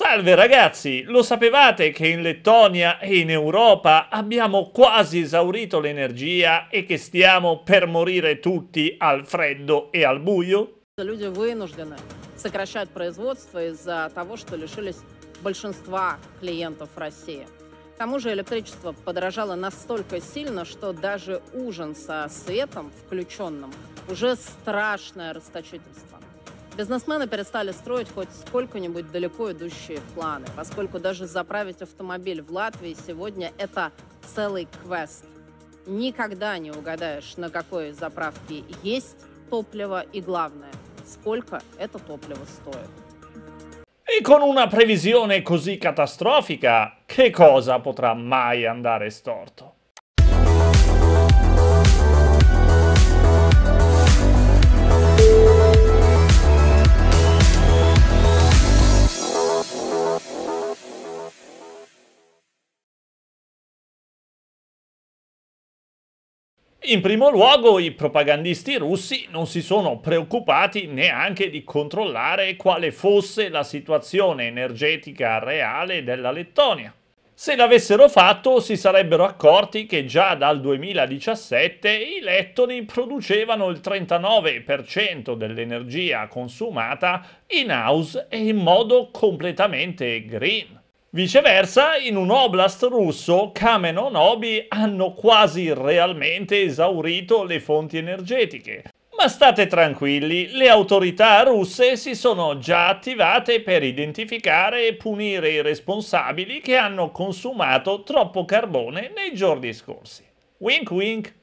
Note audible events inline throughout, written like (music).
Salve ragazzi, lo sapevate che in Lettonia e in Europa abbiamo quasi esaurito l'energia e che stiamo per morire tutti al freddo e al buio? Люди вынуждены сокращать производство из-за того, что лишились большинства клиентов России. К тому же электричество подорожало настолько сильно, что даже ужин со светом включенным уже страшное расточительство. Бизнесмены перестали строить хоть сколько-нибудь далеко идущие планы, поскольку даже заправить автомобиль в Латвии сегодня – это целый квест. Никогда не угадаешь, на какой заправке есть топливо и, главное, сколько это топливо стоит. И con una previsione così catastrofica, che cosa potrà mai andare storto? In primo luogo i propagandisti russi non si sono preoccupati neanche di controllare quale fosse la situazione energetica reale della Lettonia. Se l'avessero fatto si sarebbero accorti che già dal 2017 i lettoni producevano il 39% dell'energia consumata in house e in modo completamente green. Viceversa, in un oblast russo, Kamenon Obi hanno quasi realmente esaurito le fonti energetiche. Ma state tranquilli, le autorità russe si sono già attivate per identificare e punire i responsabili che hanno consumato troppo carbone nei giorni scorsi. Wink wink!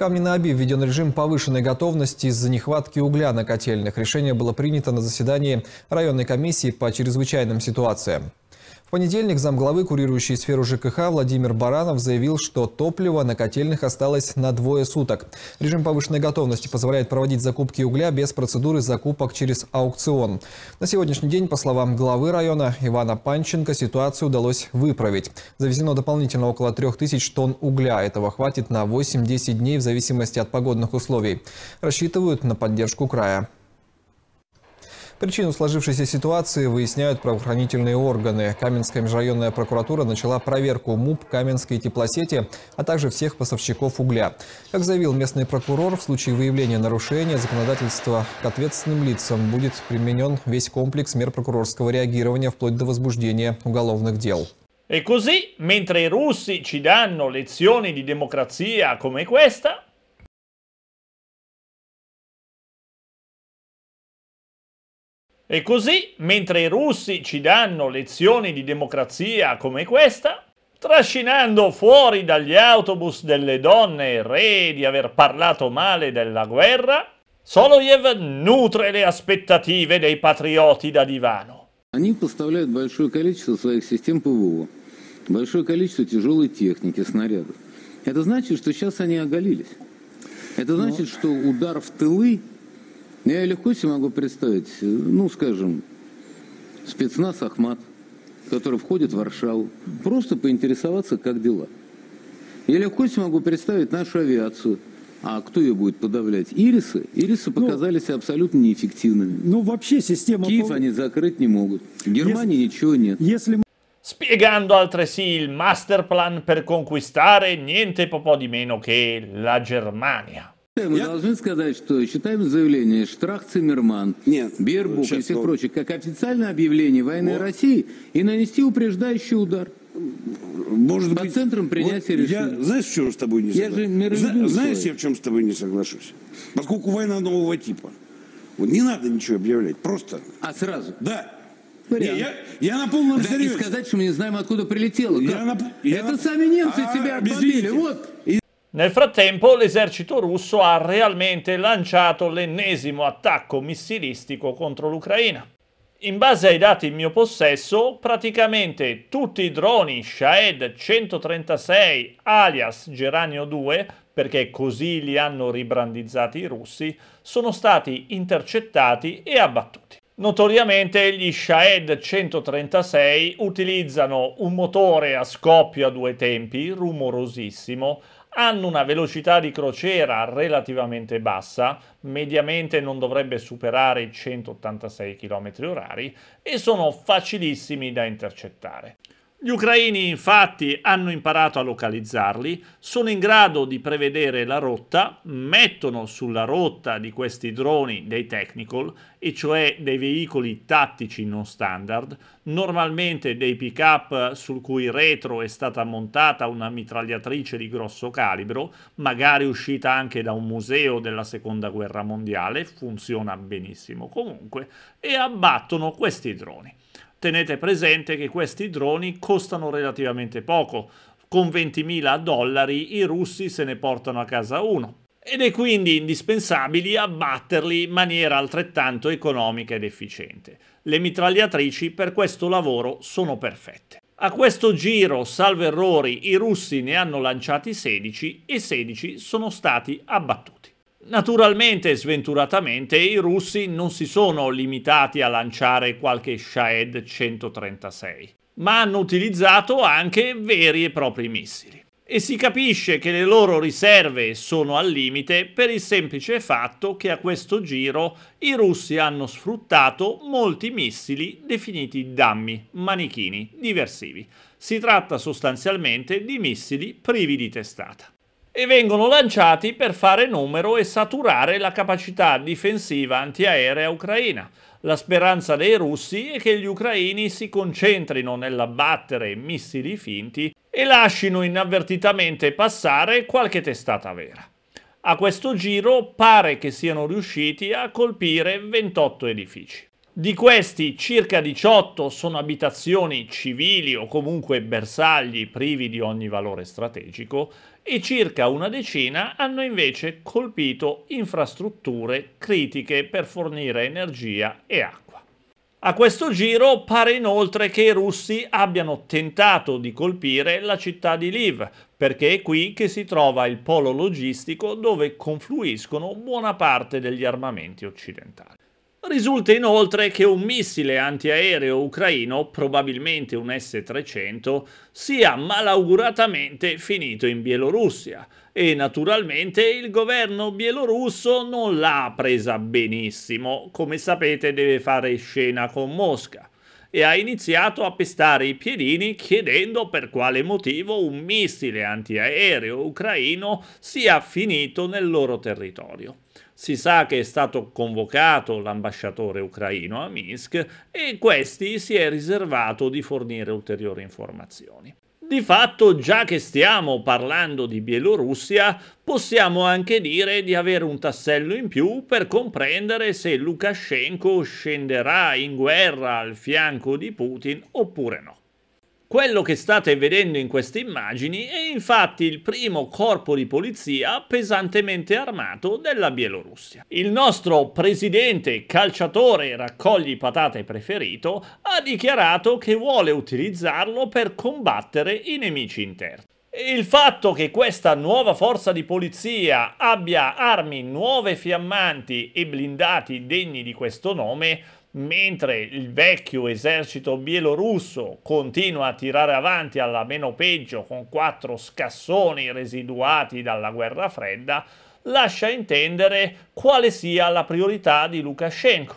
Камни на Оби введен режим повышенной готовности из-за нехватки угля на котельных. Решение было принято на заседании районной комиссии по чрезвычайным ситуациям. В понедельник замглавы, курирующий сферу ЖКХ, Владимир Баранов заявил, что топлива на котельных осталось на двое суток. Режим повышенной готовности позволяет проводить закупки угля без процедуры закупок через аукцион. На сегодняшний день, по словам главы района Ивана Панченко, ситуацию удалось выправить. Завезено дополнительно около 3000 тонн угля. Этого хватит на 8-10 дней в зависимости от погодных условий. Рассчитывают на поддержку края. Причину сложившейся ситуации выясняют правоохранительные органы. Каменская межрайонная прокуратура начала проверку МУП Каменской теплосети, а также всех поставщиков угля. Как заявил местный прокурор, в случае выявления нарушения законодательства к ответственным лицам будет применен весь комплекс мер прокурорского реагирования вплоть до возбуждения уголовных дел. E così, mentre i russi ci danno lezioni di democrazia come questa, E così, mentre i russi ci danno lezioni di democrazia come questa, trascinando fuori dagli autobus delle donne e re di aver parlato male della guerra, Soloyev nutre le aspettative dei patrioti da divano. Они поставляют большое количество своих систем ПВО, большое количество тяжелой техники, снарядов. Это значит, что сейчас они оголились. Это значит, что удар в тылы Но Я легко себе могу представить, ну, скажем, спецназ «Ахмат», который входит в Варшаву, просто поинтересоваться, как дела. Я легко себе могу представить нашу авиацию – а кто ее будет подавлять? Ирисы? Ирисы ну, показались ну, абсолютно неэффективными. Ну, вообще система... Киев пол... они закрыть не могут. В Германии если, ничего нет. Если... Spiegando altresì il master plan per conquistare niente po' di meno che la Germania. Мы я... должны сказать, что считаем заявление Штрах Циммерман, Нет, Бербух и всех он... прочих как официальное объявление войны вот. России и нанести упреждающий удар. Может По быть, центрам принятия вот решения. Я, знаешь, в чем с тобой не соглашусь? Я же знаешь, я в чем с тобой не соглашусь? Поскольку война нового типа. Вот не надо ничего объявлять, просто. А сразу? Да. Не, я, я на полном да, серьезе. И сказать, что мы не знаем, откуда прилетело. Я на, я это на... сами немцы а, тебя бомбили. Вот Nel frattempo l'esercito russo ha realmente lanciato l'ennesimo attacco missilistico contro l'Ucraina. In base ai dati in mio possesso, praticamente tutti i droni Shahed 136 alias Geranio 2, perché così li hanno ribrandizzati i russi, sono stati intercettati e abbattuti. Notoriamente gli Shahed 136 utilizzano un motore a scoppio a due tempi, rumorosissimo, hanno una velocità di crociera relativamente bassa, mediamente non dovrebbe superare i 186 km/h e sono facilissimi da intercettare. Gli ucraini infatti hanno imparato a localizzarli, sono in grado di prevedere la rotta, mettono sulla rotta di questi droni dei technical, e cioè dei veicoli tattici non standard, normalmente dei pick-up sul cui retro è stata montata una mitragliatrice di grosso calibro, magari uscita anche da un museo della Seconda Guerra Mondiale, funziona benissimo comunque, e abbattono questi droni tenete presente che questi droni costano relativamente poco. Con 20.000 dollari i russi se ne portano a casa uno. Ed è quindi indispensabile abbatterli in maniera altrettanto economica ed efficiente. Le mitragliatrici per questo lavoro sono perfette. A questo giro, salvo errori, i russi ne hanno lanciati 16 e 16 sono stati abbattuti. Naturalmente, sventuratamente, i russi non si sono limitati a lanciare qualche Shahed 136, ma hanno utilizzato anche veri e propri missili. E si capisce che le loro riserve sono al limite per il semplice fatto che a questo giro i russi hanno sfruttato molti missili definiti dammi, manichini, diversivi. Si tratta sostanzialmente di missili privi di testata e vengono lanciati per fare numero e saturare la capacità difensiva antiaerea ucraina. La speranza dei russi è che gli ucraini si concentrino nell'abbattere missili finti e lasciano inavvertitamente passare qualche testata vera. A questo giro pare che siano riusciti a colpire 28 edifici. Di questi circa 18 sono abitazioni civili o comunque bersagli privi di ogni valore strategico e circa una decina hanno invece colpito infrastrutture critiche per fornire energia e acqua. A questo giro pare inoltre che i russi abbiano tentato di colpire la città di Liv, perché è qui che si trova il polo logistico dove confluiscono buona parte degli armamenti occidentali. Risulta inoltre che un missile antiaereo ucraino, probabilmente un S-300, sia malauguratamente finito in Bielorussia e naturalmente il governo bielorusso non l'ha presa benissimo, come sapete deve fare scena con Mosca e ha iniziato a pestare i piedini chiedendo per quale motivo un missile antiaereo ucraino sia finito nel loro territorio si sa che è stato convocato l'ambasciatore ucraino a Minsk e questi si è riservato di fornire ulteriori informazioni. Di fatto, già che stiamo parlando di Bielorussia, possiamo anche dire di avere un tassello in più per comprendere se Lukashenko scenderà in guerra al fianco di Putin oppure no. Quello che state vedendo in queste immagini è infatti il primo corpo di polizia pesantemente armato della Bielorussia. Il nostro presidente calciatore raccogli patate preferito ha dichiarato che vuole utilizzarlo per combattere i nemici interni. Il fatto che questa nuova forza di polizia abbia armi nuove fiammanti e blindati degni di questo nome mentre il vecchio esercito bielorusso continua a tirare avanti alla meno peggio con quattro scassoni residuati dalla guerra fredda, lascia intendere quale sia la priorità di Lukashenko.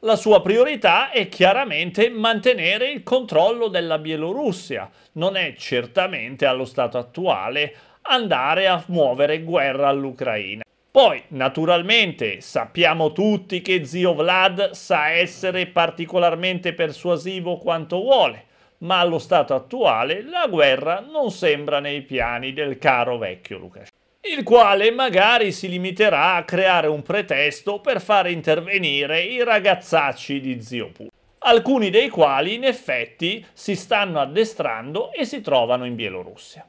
La sua priorità è chiaramente mantenere il controllo della Bielorussia, non è certamente allo stato attuale andare a muovere guerra all'Ucraina. Poi, naturalmente, sappiamo tutti che zio Vlad sa essere particolarmente persuasivo quanto vuole, ma allo stato attuale la guerra non sembra nei piani del caro vecchio Lukashenko, il quale magari si limiterà a creare un pretesto per fare intervenire i ragazzacci di zio Putin, alcuni dei quali in effetti si stanno addestrando e si trovano in Bielorussia.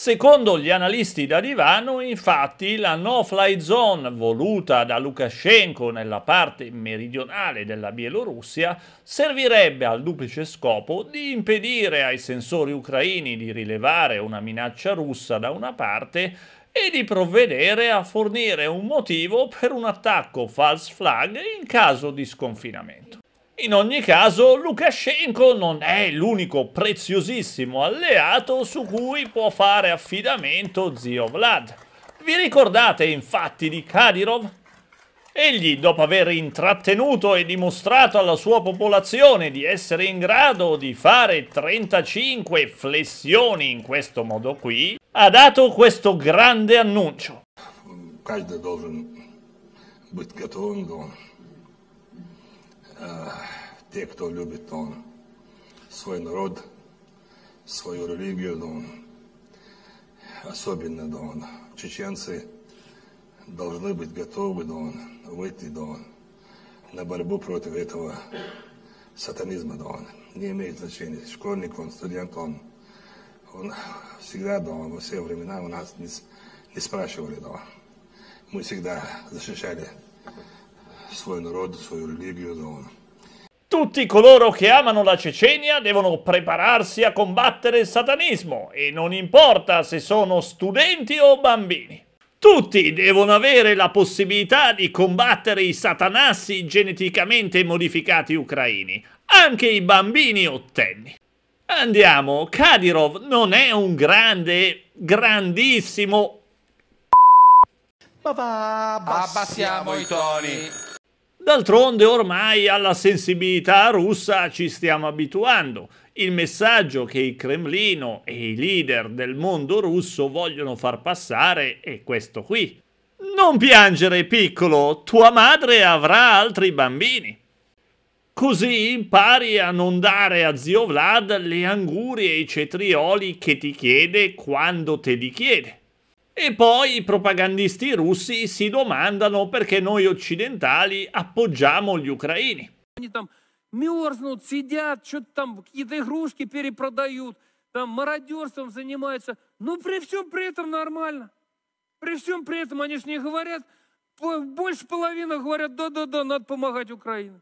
Secondo gli analisti da divano, infatti, la no-fly zone voluta da Lukashenko nella parte meridionale della Bielorussia servirebbe al duplice scopo di impedire ai sensori ucraini di rilevare una minaccia russa da una parte e di provvedere a fornire un motivo per un attacco false flag in caso di sconfinamento. In ogni caso Lukashenko non è l'unico preziosissimo alleato su cui può fare affidamento zio Vlad. Vi ricordate infatti di Kadyrov? Egli, dopo aver intrattenuto e dimostrato alla sua popolazione di essere in grado di fare 35 flessioni in questo modo qui, ha dato questo grande annuncio. Каждый должен быть готовым, должен те, кто любит он, свой народ, свою религию, он особенно он Чеченцы должны быть готовы он выйти он на борьбу против этого сатанизма он Не имеет значения, школьник он, студент он. Он всегда он во все времена у нас не, не спрашивали Дон. Мы всегда защищали svoj narod, svoju religiju, da ono. Tutti coloro che amano la Cecenia devono prepararsi a combattere il satanismo e non importa se sono studenti o bambini. Tutti devono avere la possibilità di combattere i satanassi geneticamente modificati ucraini, anche i bambini ottenni. Andiamo, Kadyrov non è un grande, grandissimo... Ma va, Abbasiamo i toni. D'altronde ormai alla sensibilità russa ci stiamo abituando. Il messaggio che il Cremlino e i leader del mondo russo vogliono far passare è questo qui. Non piangere, piccolo, tua madre avrà altri bambini. Così impari a non dare a zio Vlad le angurie e i cetrioli che ti chiede quando te li chiede. E poi i propagandisti russi si domandano perché noi occidentali appoggiamo gli ucraini. мерзнут, сидят, что-то там какие-то игрушки перепродают, там мародерством занимаются. Но ну, при всем при этом нормально. При всем при этом они же не говорят, больше половины говорят, да-да-да, надо помогать Украине.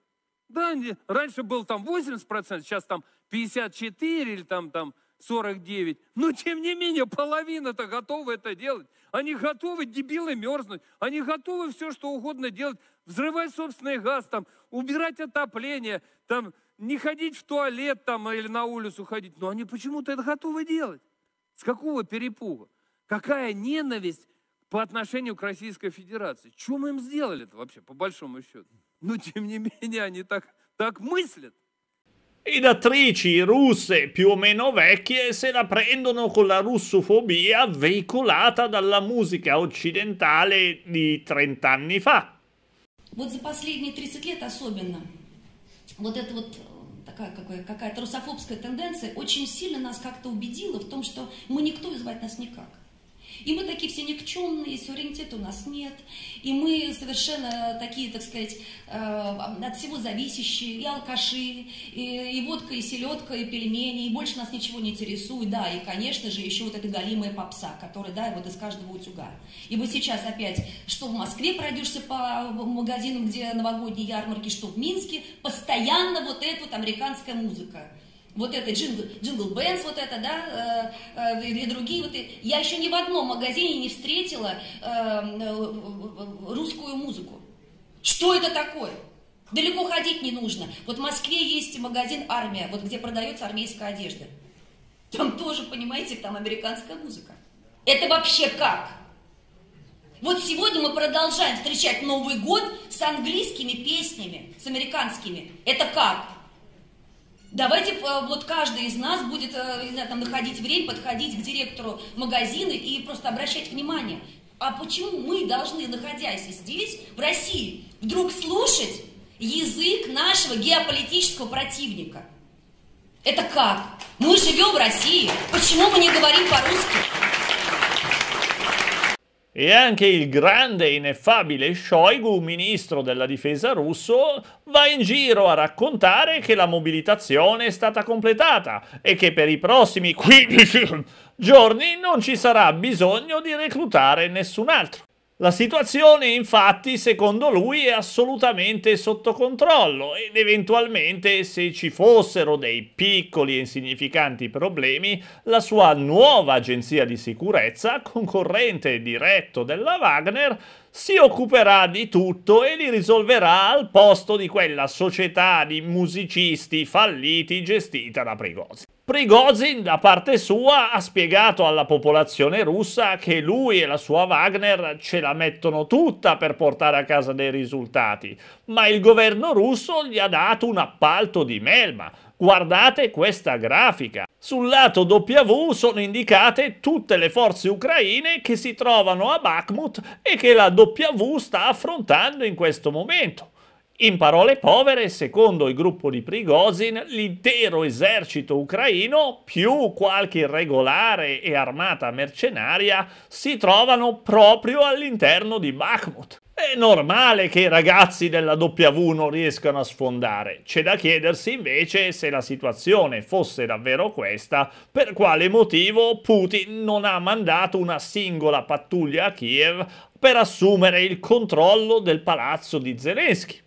Да, раньше был там 80%, сейчас там 54 или там, там 49. Но тем не менее, половина-то готова это делать. Они готовы, дебилы, мерзнуть. Они готовы все, что угодно делать. Взрывать собственный газ, там, убирать отопление, там, не ходить в туалет там, или на улицу ходить. Но они почему-то это готовы делать. С какого перепуга? Какая ненависть по отношению к Российской Федерации? Чем им сделали-то вообще, по большому счету? Но ну, тем не менее, они так, так мыслят ed attrici russe più o meno vecchie se la prendono con la russofobia veicolata dalla musica occidentale di 30 anni fa. Вот за последние 30 лет особенно, вот эта вот э, такая какая-то русофобская тенденция очень сильно нас как-то убедила в том, что мы никто и звать нас никак. И мы такие все никчемные, и суверенитета у нас нет, и мы совершенно такие, так сказать, э, от всего зависящие, и алкаши, и, и водка, и селедка, и пельмени, и больше нас ничего не интересует, да, и, конечно же, еще вот эта голимая попса, которая, да, вот из каждого утюга. И вот сейчас опять, что в Москве пройдешься по магазинам, где новогодние ярмарки, что в Минске, постоянно вот эта вот американская музыка вот это джингл, джингл Бенс, вот это, да, э, э, и другие. Вот, я еще ни в одном магазине не встретила э, русскую музыку. Что это такое? Далеко ходить не нужно. Вот в Москве есть магазин «Армия», вот где продается армейская одежда. Там тоже, понимаете, там американская музыка. Это вообще как? Вот сегодня мы продолжаем встречать Новый год с английскими песнями, с американскими. Это как? Давайте э, вот каждый из нас будет э, не знаю, там, находить время, подходить к директору магазина и просто обращать внимание. А почему мы должны, находясь здесь, в России, вдруг слушать язык нашего геополитического противника? Это как? Мы живем в России. Почему мы не говорим по-русски? E anche il grande e ineffabile Shoigu, ministro della difesa russo, va in giro a raccontare che la mobilitazione è stata completata e che per i prossimi 15 (laughs) giorni non ci sarà bisogno di reclutare nessun altro. La situazione infatti secondo lui è assolutamente sotto controllo ed eventualmente se ci fossero dei piccoli e insignificanti problemi la sua nuova agenzia di sicurezza, concorrente diretto della Wagner, si occuperà di tutto e li risolverà al posto di quella società di musicisti falliti gestita da Prigozhin. Prigozhin da parte sua ha spiegato alla popolazione russa che lui e la sua Wagner ce la mettono tutta per portare a casa dei risultati, ma il governo russo gli ha dato un appalto di melma. Guardate questa grafica. Sul lato W sono indicate tutte le forze ucraine che si trovano a Bakhmut e che la W sta affrontando in questo momento. In parole povere, secondo il gruppo di Prigozhin, l'intero esercito ucraino, più qualche irregolare e armata mercenaria, si trovano proprio all'interno di Bakhmut. È normale che i ragazzi della W non riescano a sfondare. C'è da chiedersi invece se la situazione fosse davvero questa, per quale motivo Putin non ha mandato una singola pattuglia a Kiev per assumere il controllo del palazzo di Zelensky.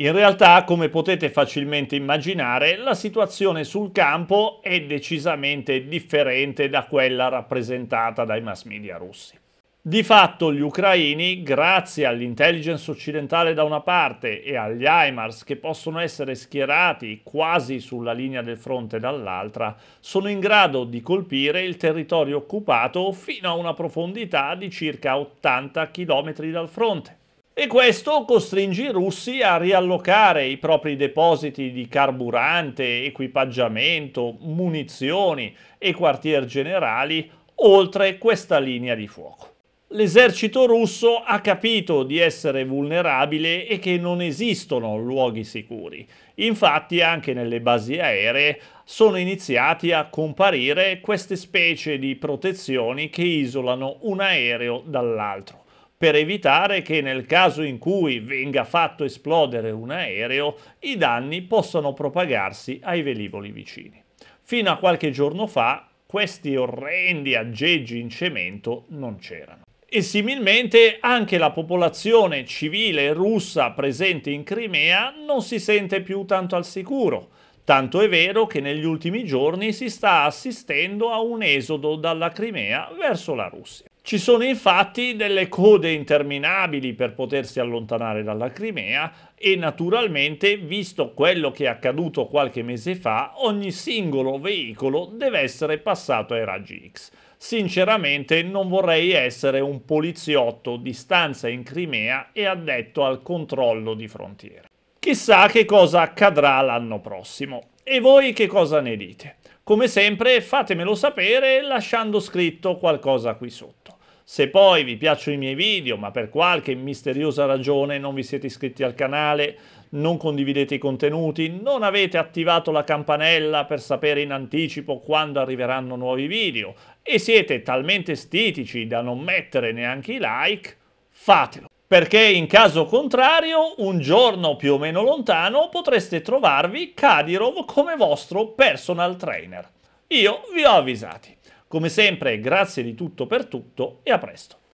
In realtà, come potete facilmente immaginare, la situazione sul campo è decisamente differente da quella rappresentata dai mass media russi. Di fatto gli ucraini, grazie all'intelligence occidentale da una parte e agli HIMARS che possono essere schierati quasi sulla linea del fronte dall'altra, sono in grado di colpire il territorio occupato fino a una profondità di circa 80 km dal fronte e questo costringe i russi a riallocare i propri depositi di carburante, equipaggiamento, munizioni e quartier generali oltre questa linea di fuoco. L'esercito russo ha capito di essere vulnerabile e che non esistono luoghi sicuri. Infatti anche nelle basi aeree sono iniziati a comparire queste specie di protezioni che isolano un aereo dall'altro per evitare che nel caso in cui venga fatto esplodere un aereo i danni possano propagarsi ai velivoli vicini. Fino a qualche giorno fa questi orrendi aggeggi in cemento non c'erano. E similmente anche la popolazione civile russa presente in Crimea non si sente più tanto al sicuro, tanto è vero che negli ultimi giorni si sta assistendo a un esodo dalla Crimea verso la Russia. Ci sono infatti delle code interminabili per potersi allontanare dalla Crimea e naturalmente, visto quello che è accaduto qualche mese fa, ogni singolo veicolo deve essere passato ai raggi X. Sinceramente non vorrei essere un poliziotto di stanza in Crimea e addetto al controllo di frontiera. Chissà che cosa accadrà l'anno prossimo. E voi che cosa ne dite? Come sempre fatemelo sapere lasciando scritto qualcosa qui sotto. Se poi vi piacciono i miei video, ma per qualche misteriosa ragione non vi siete iscritti al canale, non condividete i contenuti, non avete attivato la campanella per sapere in anticipo quando arriveranno nuovi video e siete talmente stitici da non mettere neanche i like, fatelo. Perché in caso contrario, un giorno più o meno lontano potreste trovarvi Kadirov come vostro personal trainer. Io vi ho avvisati. Come sempre, grazie di tutto per tutto e a presto.